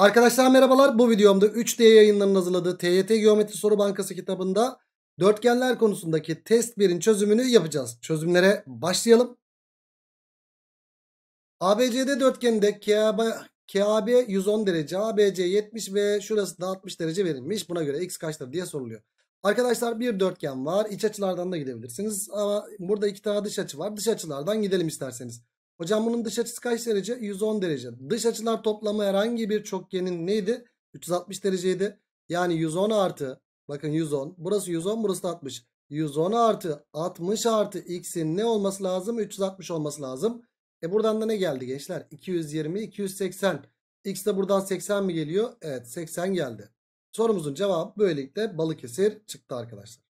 Arkadaşlar merhabalar bu videomda 3D yayınlarının hazırladığı TYT Geometri Soru Bankası kitabında dörtgenler konusundaki test 1'in çözümünü yapacağız. Çözümlere başlayalım. ABCD dörtgeninde KAB, KAB 110 derece, ABC 70 ve şurası da 60 derece verilmiş. Buna göre x kaçtır diye soruluyor. Arkadaşlar bir dörtgen var. İç açılardan da gidebilirsiniz. Ama burada iki tane dış açı var. Dış açılardan gidelim isterseniz. Hocam bunun dış açısı kaç derece? 110 derece. Dış açılar toplamı herhangi bir çokgenin neydi? 360 dereceydi. Yani 110 artı bakın 110. Burası 110 burası da 60. 110 artı 60 artı x'in ne olması lazım? 360 olması lazım. E buradan da ne geldi gençler? 220, 280. X de buradan 80 mi geliyor? Evet 80 geldi. Sorumuzun cevabı böylelikle balık esir çıktı arkadaşlar.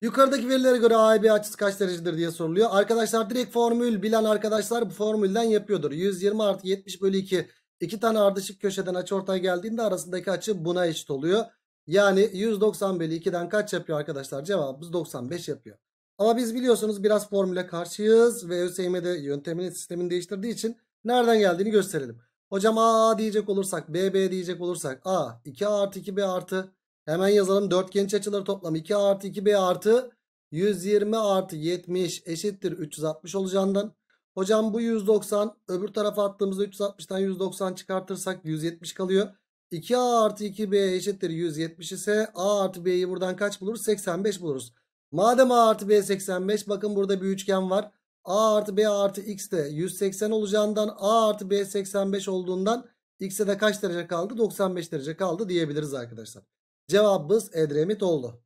Yukarıdaki verilere göre A B açısı kaç derecedir diye soruluyor. Arkadaşlar direkt formül bilen arkadaşlar bu formülden yapıyordur. 120 artı 70 bölü 2. İki tane ardışık köşeden açıortay geldiğinde arasındaki açı buna eşit oluyor. Yani 190 bölü 2'den kaç yapıyor arkadaşlar? Cevabımız 95 yapıyor. Ama biz biliyorsunuz biraz formüle karşıyız ve ÖSYM'de yöntemini sistemini değiştirdiği için nereden geldiğini gösterelim. Hocam A diyecek olursak B B diyecek olursak A 2A artı 2B artı Hemen yazalım. Dörtgen açıları toplam 2 artı 2b artı 120 artı 70 eşittir 360 olacağından. Hocam bu 190 öbür tarafa attığımızda 360'tan 190 çıkartırsak 170 kalıyor. 2a artı 2b eşittir 170 ise a artı b'yi buradan kaç buluruz? 85 buluruz. Madem a artı b 85 bakın burada bir üçgen var. a artı b artı x de 180 olacağından a artı b 85 olduğundan x'e de kaç derece kaldı? 95 derece kaldı diyebiliriz arkadaşlar. Cevabımız Edremit oldu.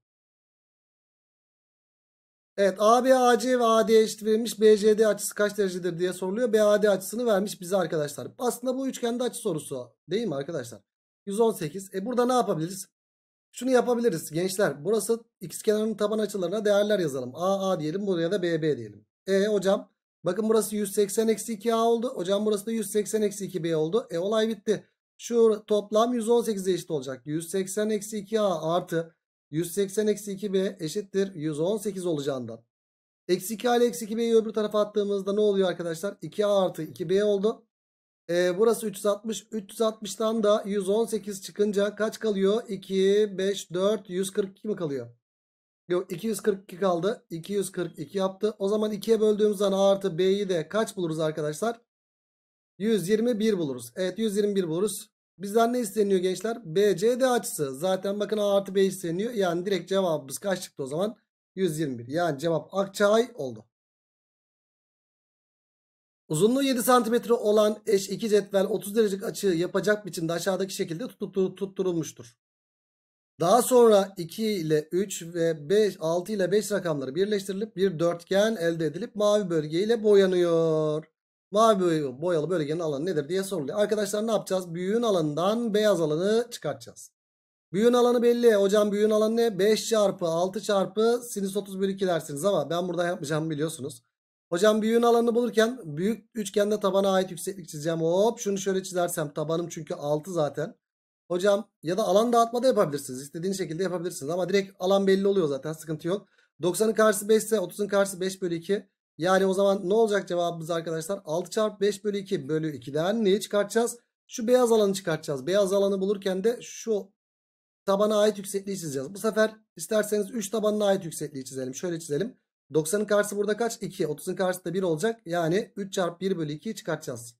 Evet AB, AC ve AD eşit verilmiş. BCD açısı kaç derecedir diye soruluyor. BAD açısını vermiş bize arkadaşlar. Aslında bu üçgende açı sorusu değil mi arkadaşlar? 118. E burada ne yapabiliriz? Şunu yapabiliriz gençler. Burası x kenarının taban açılarına değerler yazalım. AA diyelim buraya da BB diyelim. E hocam bakın burası 180-2A oldu. Hocam burası da 180-2B oldu. E olay bitti. Şu toplam 118'e eşit olacak. 180 eksi 2a artı 180 eksi 2b eşittir 118 olacağından. Eksi 2a ile eksi 2b'yi öbür tarafa attığımızda ne oluyor arkadaşlar? 2a artı 2b oldu. E, burası 360. 360'tan da 118 çıkınca kaç kalıyor? 2, 5, 4, 142 mi kalıyor? Yok 242 kaldı. 242 yaptı. O zaman 2'ye böldüğümüz zaman A artı B'yi de kaç buluruz arkadaşlar? 121 buluruz. Evet 121 buluruz. Bizden ne isteniyor gençler? BCD açısı. Zaten bakın A artı B isteniyor. Yani direkt cevabımız kaç çıktı o zaman? 121. Yani cevap Akçay oldu. Uzunluğu 7 cm olan eş 2 cetvel 30 derecelik açığı yapacak biçimde aşağıdaki şekilde tutturulmuştur. Daha sonra 2 ile 3 ve 5, 6 ile 5 rakamları birleştirilip bir dörtgen elde edilip mavi bölge ile boyanıyor. Mavi boyalı bölgenin alanı nedir diye soruluyor. Arkadaşlar ne yapacağız? Büyüğün alanından beyaz alanı çıkartacağız. Büyüğün alanı belli. Hocam büyüğün alanı ne? 5 çarpı 6 çarpı sinüs 30 bölü 2 dersiniz ama ben burada yapmayacağım biliyorsunuz. Hocam büyüğün alanını bulurken büyük üçgende tabana ait yükseklik çizeceğim. Hop şunu şöyle çizersem tabanım çünkü 6 zaten. Hocam ya da alan dağıtma da yapabilirsiniz. İstediğiniz şekilde yapabilirsiniz ama direkt alan belli oluyor zaten sıkıntı yok. 90'ın karşısı 5 ise 30'un karşısı 5 bölü 2. Yani o zaman ne olacak cevabımız arkadaşlar? 6 çarpı 5 bölü 2 bölü 2'den neyi çıkartacağız? Şu beyaz alanı çıkartacağız. Beyaz alanı bulurken de şu tabana ait yüksekliği çizeceğiz. Bu sefer isterseniz 3 tabanına ait yüksekliği çizelim. Şöyle çizelim. 90'ın karşısı burada kaç? 2. 30'un karşısı da 1 olacak. Yani 3 çarpı 1 bölü 2'yi çıkartacağız.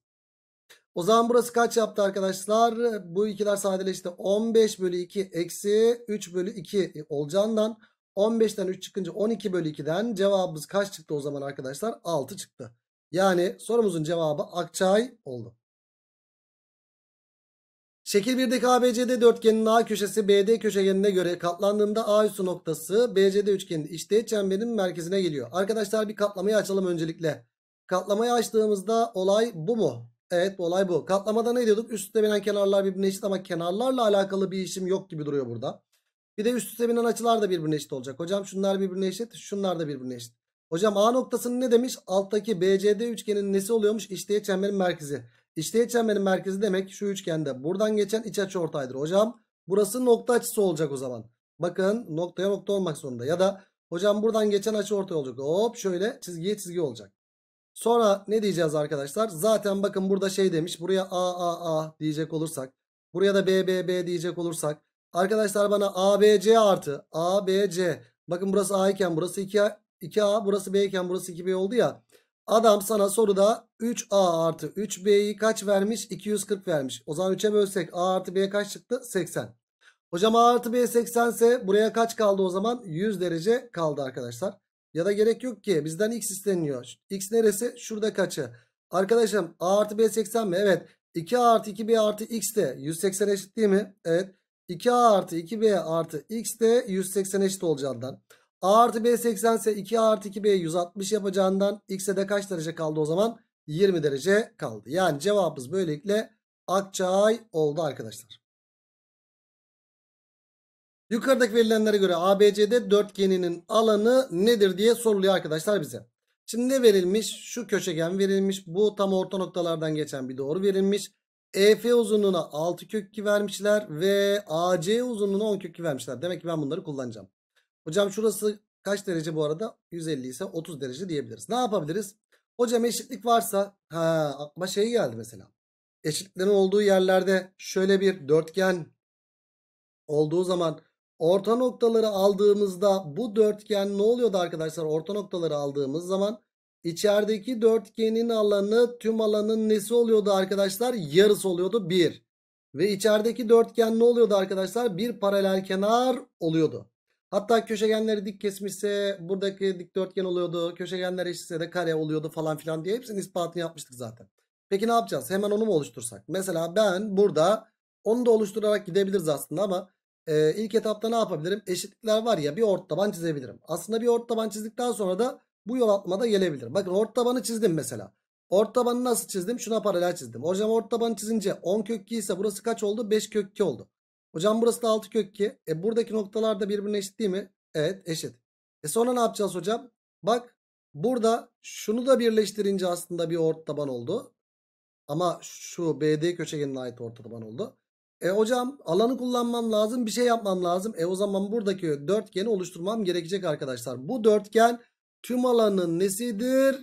O zaman burası kaç yaptı arkadaşlar? Bu ikiler sadeleşti. 15 bölü 2 eksi 3 bölü 2 olacağından... 15'ten 3 çıkınca 12 bölü 2'den cevabımız kaç çıktı o zaman arkadaşlar? 6 çıktı. Yani sorumuzun cevabı Akçay oldu. Şekil 1'deki ABCD dörtgenin A köşesi BD köşegenine göre katlandığında A üssü noktası BCD üçgeninde içteğet çemberin merkezine geliyor. Arkadaşlar bir katlamayı açalım öncelikle. Katlamayı açtığımızda olay bu mu? Evet olay bu. Katlamada ne diyorduk? Üstte binen kenarlar birbirine eşit ama kenarlarla alakalı bir işim yok gibi duruyor burada. Bir de üst üste binen açılar da birbirine eşit olacak. Hocam şunlar birbirine eşit. Şunlar da birbirine eşit. Hocam A noktasını ne demiş? Alttaki BCD üçgenin nesi oluyormuş? İşteğet çemberin merkezi. İşteğet çemberin merkezi demek şu üçgende. Buradan geçen iç açı ortaydır. Hocam burası nokta açısı olacak o zaman. Bakın noktaya nokta olmak zorunda. Ya da hocam buradan geçen açı ortaya olacak. Hop şöyle çizgiye çizgi olacak. Sonra ne diyeceğiz arkadaşlar? Zaten bakın burada şey demiş. Buraya A A A diyecek olursak. Buraya da B B B diyecek olursak. Arkadaşlar bana ABC artı ABC. Bakın burası A iken burası 2A, 2A burası B iken burası 2B oldu ya. Adam sana soruda 3A artı 3B'yi kaç vermiş? 240 vermiş. O zaman 3'e bölsek A artı B kaç çıktı? 80. Hocam A artı B 80 ise buraya kaç kaldı o zaman? 100 derece kaldı arkadaşlar. Ya da gerek yok ki bizden x isteniyor. X neresi? Şurada kaçı? Arkadaşım A artı B 80 mi? Evet. 2A artı 2B artı x de 180 eşit değil mi? Evet. 2a artı 2b artı x de 180 eşit olacağından. a artı b 80 ise 2a artı 2b 160 yapacağından x'e de kaç derece kaldı o zaman? 20 derece kaldı. Yani cevabımız böylelikle Akçay oldu arkadaşlar. Yukarıdaki verilenlere göre ABCD dörtgeninin alanı nedir diye soruluyor arkadaşlar bize. Şimdi ne verilmiş? Şu köşegen verilmiş. Bu tam orta noktalardan geçen bir doğru verilmiş. EF uzunluğuna 6 kök 2 vermişler ve AC uzunluğuna 10 kök 2 vermişler. Demek ki ben bunları kullanacağım. Hocam şurası kaç derece bu arada? 150 ise 30 derece diyebiliriz. Ne yapabiliriz? Hocam eşitlik varsa ha aklıma şey geldi mesela. Eşitliklerin olduğu yerlerde şöyle bir dörtgen olduğu zaman orta noktaları aldığımızda bu dörtgen ne oluyordu arkadaşlar? Orta noktaları aldığımız zaman İçerideki dörtgenin alanı tüm alanın nesi oluyordu arkadaşlar? Yarısı oluyordu 1. Ve içerideki dörtgen ne oluyordu arkadaşlar? Bir paralel kenar oluyordu. Hatta köşegenleri dik kesmişse buradaki dikdörtgen oluyordu. Köşegenler eşitse de kare oluyordu falan filan diye hepsinin ispatını yapmıştık zaten. Peki ne yapacağız? Hemen onu mu oluştursak? Mesela ben burada onu da oluşturarak gidebiliriz aslında ama e, ilk etapta ne yapabilirim? Eşitlikler var ya bir ort taban çizebilirim. Aslında bir ort taban çizdikten sonra da bu yol atmada gelebilir. Bakın ort tabanı çizdim mesela. Ort tabanı nasıl çizdim? Şuna paralel çizdim. Hocam ort tabanı çizince 10 kök 2 ise burası kaç oldu? 5 kök 2 oldu. Hocam burası da 6 kök 2. E buradaki noktalar da birbirine eşit değil mi? Evet eşit. E sonra ne yapacağız hocam? Bak burada şunu da birleştirince aslında bir ort taban oldu. Ama şu BD köşegenine ait ort taban oldu. E hocam alanı kullanmam lazım bir şey yapmam lazım. E o zaman buradaki dörtgeni oluşturmam gerekecek arkadaşlar. Bu dörtgen tüm alanın nesidir?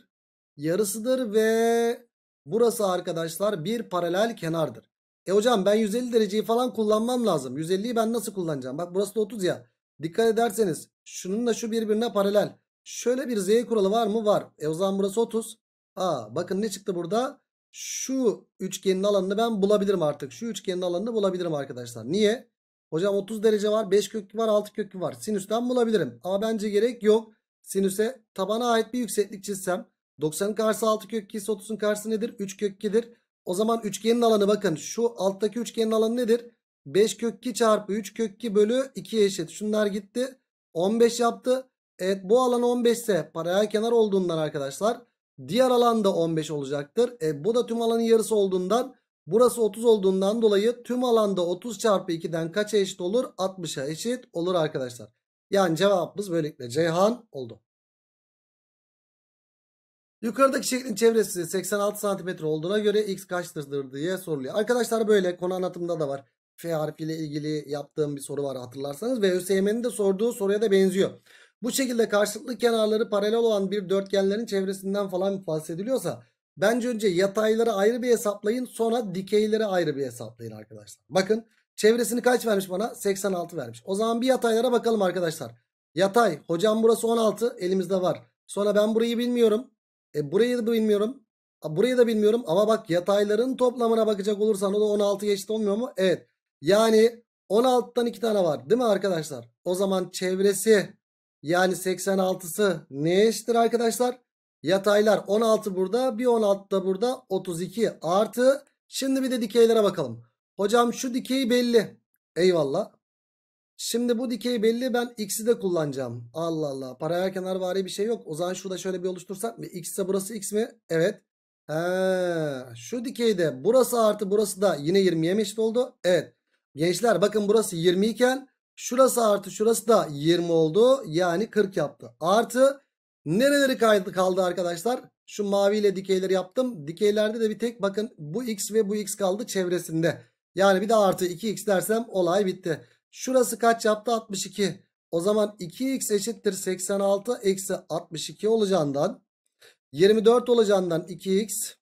Yarısıdır ve burası arkadaşlar bir paralel kenardır. E hocam ben 150 dereceyi falan kullanmam lazım. 150'yi ben nasıl kullanacağım? Bak burası da 30 ya. Dikkat ederseniz şununla şu birbirine paralel. Şöyle bir z kuralı var mı? Var. E o zaman burası 30. Aa, bakın ne çıktı burada? Şu üçgenin alanını ben bulabilirim artık. Şu üçgenin alanını bulabilirim arkadaşlar. Niye? Hocam 30 derece var. 5 kökü var. 6 kökü var. Sinüsten bulabilirim. Ama bence gerek yok sinüse tabana ait bir yükseklik çizsem 90'ın karşısı 6 kök 2 30'un karşısı nedir? 3 kök 2'dir. O zaman üçgenin alanı bakın şu alttaki üçgenin alanı nedir? 5 kök 2 çarpı 3 kök 2 bölü 2'ye eşit. Şunlar gitti. 15 yaptı. Evet bu alan 15 ise paralel kenar olduğundan arkadaşlar diğer alan da 15 olacaktır. E, bu da tüm alanın yarısı olduğundan burası 30 olduğundan dolayı tüm alanda 30 çarpı 2'den kaça eşit olur? 60'a eşit olur arkadaşlar. Yani cevabımız böylelikle Ceyhan oldu. Yukarıdaki şeklin çevresi 86 cm olduğuna göre x kaçtır diye soruluyor. Arkadaşlar böyle konu anlatımında da var. F harfiyle ilgili yaptığım bir soru var hatırlarsanız. Ve ÖSYM'nin de sorduğu soruya da benziyor. Bu şekilde karşılıklı kenarları paralel olan bir dörtgenlerin çevresinden falan bahsediliyorsa bence önce yatayları ayrı bir hesaplayın sonra dikeyleri ayrı bir hesaplayın arkadaşlar. Bakın Çevresini kaç vermiş bana? 86 vermiş. O zaman bir yataylara bakalım arkadaşlar. Yatay. Hocam burası 16. Elimizde var. Sonra ben burayı bilmiyorum. E burayı da bilmiyorum. Burayı da bilmiyorum. Ama bak yatayların toplamına bakacak olursan o da 16 eşit olmuyor mu? Evet. Yani 16'tan 2 tane var. Değil mi arkadaşlar? O zaman çevresi yani 86'sı neye eşittir arkadaşlar? Yataylar 16 burada. Bir 16 da burada. 32 artı. Şimdi bir de dikeylere bakalım. Hocam şu dikey belli. Eyvallah. Şimdi bu dikey belli ben x'i de kullanacağım. Allah Allah. Paralel kenar vari bir şey yok. O zaman şurada şöyle bir oluştursak mı? X ise burası x mi? Evet. He, şu dikeyde burası artı burası da yine 20'ye mi eşit oldu? Evet. Gençler bakın burası 20 iken şurası artı şurası da 20 oldu. Yani 40 yaptı. Artı nereleri kaydı kaldı arkadaşlar? Şu maviyle dikeyleri yaptım. Dikeylerde de bir tek bakın bu x ve bu x kaldı çevresinde. Yani bir daha artı 2x dersem olay bitti. Şurası kaç yaptı? 62. O zaman 2x eşittir 86 eksi 62 olacağından 24 olacağından 2x.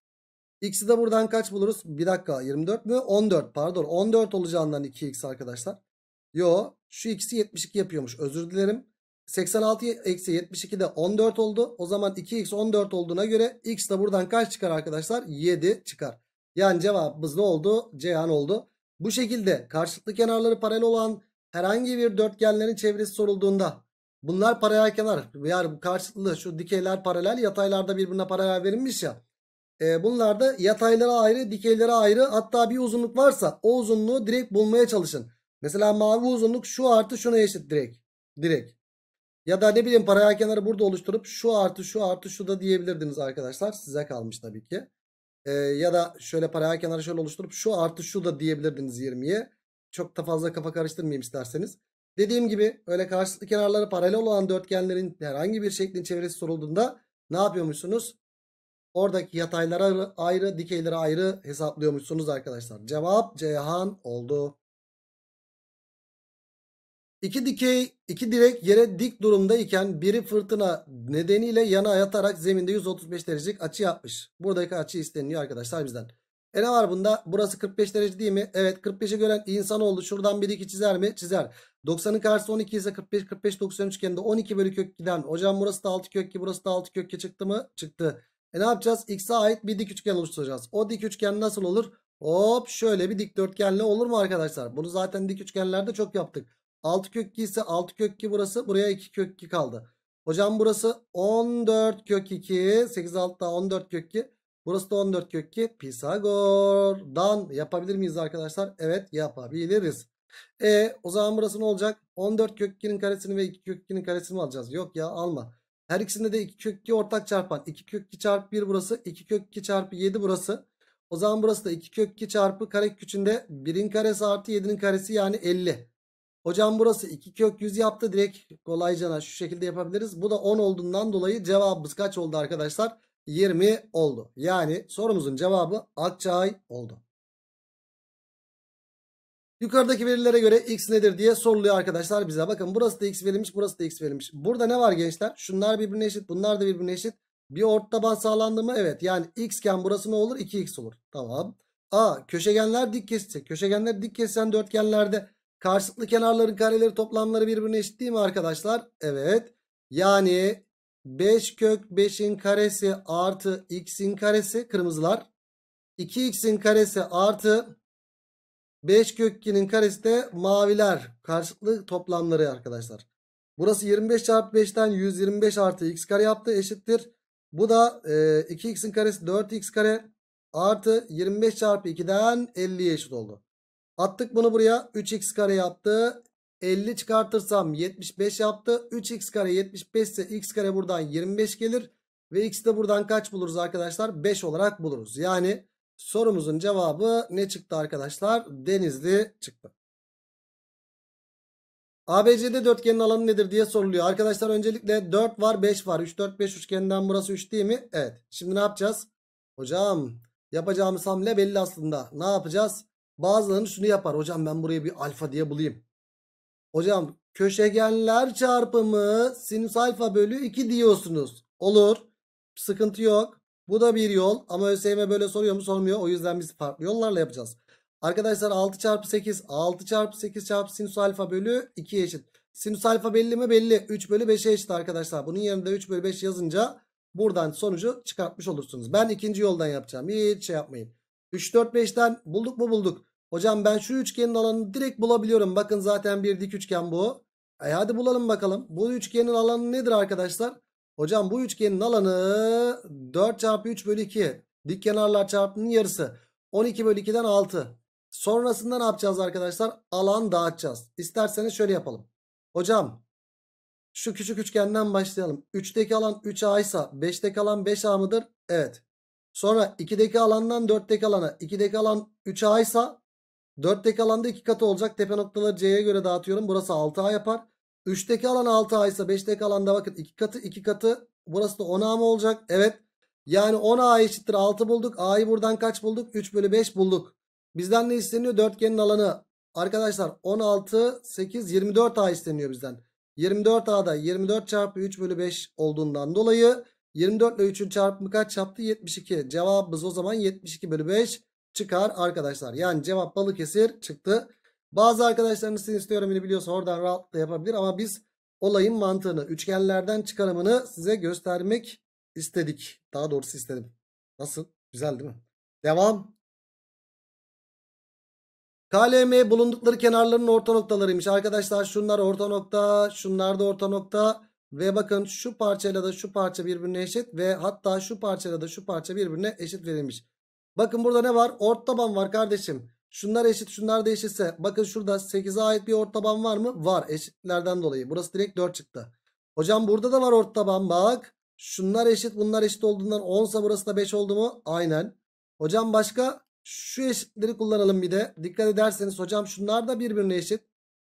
X'i de buradan kaç buluruz? Bir dakika 24 mü? 14 pardon 14 olacağından 2x arkadaşlar. Yo şu x'i 72 yapıyormuş özür dilerim. 86 eksi 72 de 14 oldu. O zaman 2x 14 olduğuna göre x de buradan kaç çıkar arkadaşlar? 7 çıkar. Yani cevabımız ne oldu? Ceyhan oldu. Bu şekilde karşılıklı kenarları paralel olan herhangi bir dörtgenlerin çevresi sorulduğunda bunlar paralel kenar yani bu karşılıklı şu dikeyler paralel yataylarda birbirine paralel verilmiş ya. E, bunlar da yataylara ayrı dikeylere ayrı hatta bir uzunluk varsa o uzunluğu direkt bulmaya çalışın. Mesela mavi uzunluk şu artı şuna eşit direkt. Direkt. Ya da ne bileyim paralel kenarı burada oluşturup şu artı şu artı şu da diyebilirdiniz arkadaşlar. Size kalmış tabii ki. E, ya da şöyle paralel kenarı şöyle oluşturup şu artı şu da diyebilirdiniz 20'ye. Çok da fazla kafa karıştırmayayım isterseniz. Dediğim gibi öyle karşılıklı kenarları paralel olan dörtgenlerin herhangi bir şeklin çevresi sorulduğunda ne yapıyormuşsunuz? Oradaki yataylara ayrı, dikeylere ayrı hesaplıyormuşsunuz arkadaşlar. Cevap Ceyhan oldu. İki dikey, iki direk yere dik durumdayken biri fırtına nedeniyle yana yatarak zeminde 135 derecelik açı yapmış. Buradaki açı isteniliyor arkadaşlar bizden. E ne var bunda? Burası 45 derece değil mi? Evet 45'e gören insan oldu. Şuradan bir iki çizer mi? Çizer. 90'ın karşısı 12 ise 45 45 90 üçgeninde 12 bölü kök 2'den. Hocam burası da 6 kök 2 burası da 6 kök 2 çıktı mı? Çıktı. E ne yapacağız? X'e ait bir dik üçgen oluşturacağız. O dik üçgen nasıl olur? Hop şöyle bir dikdörtgenle olur mu arkadaşlar? Bunu zaten dik üçgenlerde çok yaptık. 6 kök 2 ise 6 kök 2 burası. Buraya 2 kök 2 kaldı. Hocam burası 14 kök 2. 8 6 daha 14 kök 2. Burası da 14 kök 2. Pisagor'dan yapabilir miyiz arkadaşlar? Evet yapabiliriz. E o zaman burası ne olacak? 14 kök 2'nin karesini ve 2 kök 2'nin karesini alacağız? Yok ya alma. Her ikisinde de 2 kök 2 ortak çarpan. 2 kök 2 çarpı 1 burası. 2 kök 2 çarpı 7 burası. O zaman burası da 2 kök 2 çarpı kare küçünde 1'in karesi artı 7'nin karesi yani 50. Hocam burası 2 kök 100 yaptı. Direkt kolaycana şu şekilde yapabiliriz. Bu da 10 olduğundan dolayı cevabımız kaç oldu arkadaşlar? 20 oldu. Yani sorumuzun cevabı Akçay oldu. Yukarıdaki verilere göre x nedir diye soruluyor arkadaşlar bize. Bakın burası da x verilmiş burası da x verilmiş. Burada ne var gençler? Şunlar birbirine eşit bunlar da birbirine eşit. Bir ort taban sağlandı mı? Evet yani x iken burası ne olur? 2x olur. Tamam. A köşegenler dik kesecek. Köşegenler dik kesen dörtgenlerde Karşılıklı kenarların kareleri toplamları birbirine eşit değil mi arkadaşlar? Evet. Yani 5 kök 5'in karesi artı x'in karesi kırmızılar. 2x'in karesi artı 5 kök 2'nin karesi de maviler. Karşılıklı toplamları arkadaşlar. Burası 25 çarpı 5'ten 125 artı x kare yaptı eşittir. Bu da e, 2x'in karesi 4x kare artı 25 çarpı 2'den 50'ye eşit oldu. Attık bunu buraya. 3x kare yaptı. 50 çıkartırsam 75 yaptı. 3x kare 75 ise x kare buradan 25 gelir. Ve x de buradan kaç buluruz arkadaşlar? 5 olarak buluruz. Yani sorumuzun cevabı ne çıktı arkadaşlar? Denizli çıktı. ABCD dörtgenin alanı nedir diye soruluyor. Arkadaşlar öncelikle 4 var 5 var. 3 4 5 üçgeninden burası 3 değil mi? Evet. Şimdi ne yapacağız? Hocam yapacağımız hamle belli aslında. Ne yapacağız? Bazılarını şunu yapar. Hocam ben buraya bir alfa diye bulayım. Hocam köşegenler çarpımı sinüs alfa bölü 2 diyorsunuz. Olur. Sıkıntı yok. Bu da bir yol. Ama ÖSYM böyle soruyor mu sormuyor. O yüzden biz farklı yollarla yapacağız. Arkadaşlar 6 çarpı 8. 6 çarpı 8 çarpı sinüs alfa bölü 2 eşit. Sinüs alfa belli mi? Belli. 3 bölü 5'e eşit arkadaşlar. Bunun yerine 3 bölü 5 yazınca buradan sonucu çıkartmış olursunuz. Ben ikinci yoldan yapacağım. Hiç şey yapmayın. 3, 4, 5'ten bulduk mu bulduk. Hocam ben şu üçgenin alanını direkt bulabiliyorum. Bakın zaten bir dik üçgen bu. E hadi bulalım bakalım. Bu üçgenin alanı nedir arkadaşlar? Hocam bu üçgenin alanı 4 çarpı 3 bölü 2. Dik kenarlar çarpımının yarısı. 12 bölü 2'den 6. Sonrasında ne yapacağız arkadaşlar? Alan dağıtacağız. İsterseniz şöyle yapalım. Hocam şu küçük üçgenden başlayalım. 3'teki alan 3A ise 5'teki alan 5A mıdır? Evet. Sonra 2'deki alandan 4'teki alana. 2'deki alan 3A ise 4'teki alanda 2 katı olacak. Tepe noktaları C'ye göre dağıtıyorum. Burası 6A yapar. 3'teki alan 6A ise 5'teki alanda bakın 2 katı 2 katı. Burası da 10A mı olacak? Evet. Yani 10A eşittir 6 bulduk. A'yı buradan kaç bulduk? 3 bölü 5 bulduk. Bizden ne isteniyor? Dörtgenin alanı. Arkadaşlar 16, 8, 24A isteniyor bizden. 24A'da 24 çarpı 3 bölü 5 olduğundan dolayı 24 ile 3'ün çarpımı kaç yaptı? 72. Cevabımız o zaman 72 bölü 5 çıkar arkadaşlar. Yani cevap Balıkesir çıktı. Bazı arkadaşlarınız sinüs teoremini biliyorsa oradan rahatlıkla yapabilir ama biz olayın mantığını üçgenlerden çıkarımını size göstermek istedik. Daha doğrusu istedim. Nasıl? Güzel değil mi? Devam. KLM bulundukları kenarların orta noktalarıymış. Arkadaşlar şunlar orta nokta, şunlar da orta nokta. Ve bakın şu parçayla da şu parça birbirine eşit ve hatta şu parçayla da şu parça birbirine eşit verilmiş. Bakın burada ne var? Ort taban var kardeşim. Şunlar eşit şunlar da eşitse. Bakın şurada 8'e ait bir ort taban var mı? Var eşitlerden dolayı. Burası direkt 4 çıktı. Hocam burada da var ort taban bak. Şunlar eşit bunlar eşit olduğundan 10 ise burası da 5 oldu mu? Aynen. Hocam başka şu eşitleri kullanalım bir de. Dikkat ederseniz hocam şunlar da birbirine eşit.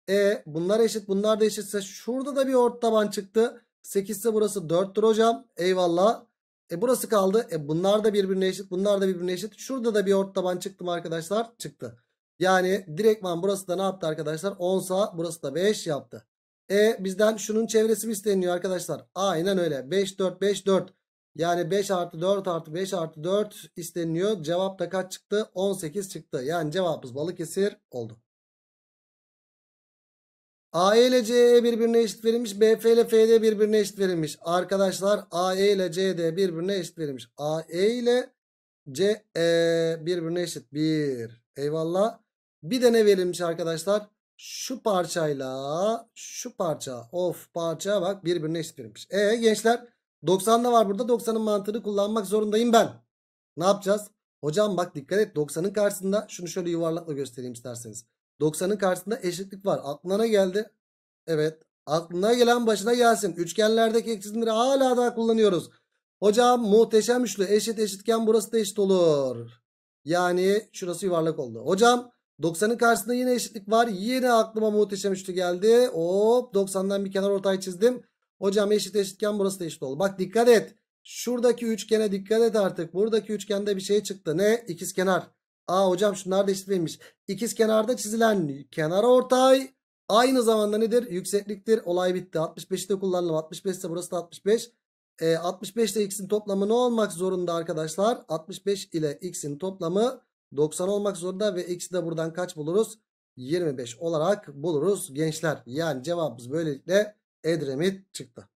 E bunlar eşit bunlar da eşitse şurada da bir ort taban çıktı. 8 ise burası 4'tür hocam. Eyvallah. E burası kaldı. E bunlar da birbirine eşit. Bunlar da birbirine eşit. Şurada da bir ort taban çıktı arkadaşlar? Çıktı. Yani direktman burası da ne yaptı arkadaşlar? 10 sağ burası da 5 yaptı. E bizden şunun çevresi mi isteniyor arkadaşlar? Aynen öyle. 5 4 5 4. Yani 5 artı 4 artı 5 artı 4 isteniyor. Cevap da kaç çıktı? 18 çıktı. Yani cevabımız Balıkesir oldu. AE ile CE birbirine eşit verilmiş. BF ile FD birbirine eşit verilmiş. Arkadaşlar AE ile CD birbirine eşit verilmiş. AE ile CE birbirine eşit. 1. Eyvallah. Bir de ne verilmiş arkadaşlar? Şu parçayla şu parça of parça bak birbirine eşit verilmiş. E gençler 90 da var burada. 90'ın mantığını kullanmak zorundayım ben. Ne yapacağız? Hocam bak dikkat et 90'ın karşısında şunu şöyle yuvarlakla göstereyim isterseniz. 90'ın karşısında eşitlik var. Aklına ne geldi? Evet. Aklına gelen başına gelsin. Üçgenlerdeki eksi hala daha kullanıyoruz. Hocam muhteşem üçlü eşit eşitken burası da eşit olur. Yani şurası yuvarlak oldu. Hocam 90'ın karşısında yine eşitlik var. Yine aklıma muhteşem üçlü geldi. Hop 90'dan bir kenar ortaya çizdim. Hocam eşit eşitken burası da eşit oldu. Bak dikkat et. Şuradaki üçgene dikkat et artık. Buradaki üçgende bir şey çıktı. Ne? İkiz kenar. Aa hocam şunlar da eşitlenmiş. İkiz kenarda çizilen kenar ortay aynı zamanda nedir? Yüksekliktir. Olay bitti. 65'i de kullanalım. 65 ise burası da 65. E, 65 ile x'in toplamı ne olmak zorunda arkadaşlar? 65 ile x'in toplamı 90 olmak zorunda ve x'i de buradan kaç buluruz? 25 olarak buluruz gençler. Yani cevabımız böylelikle Edremit çıktı.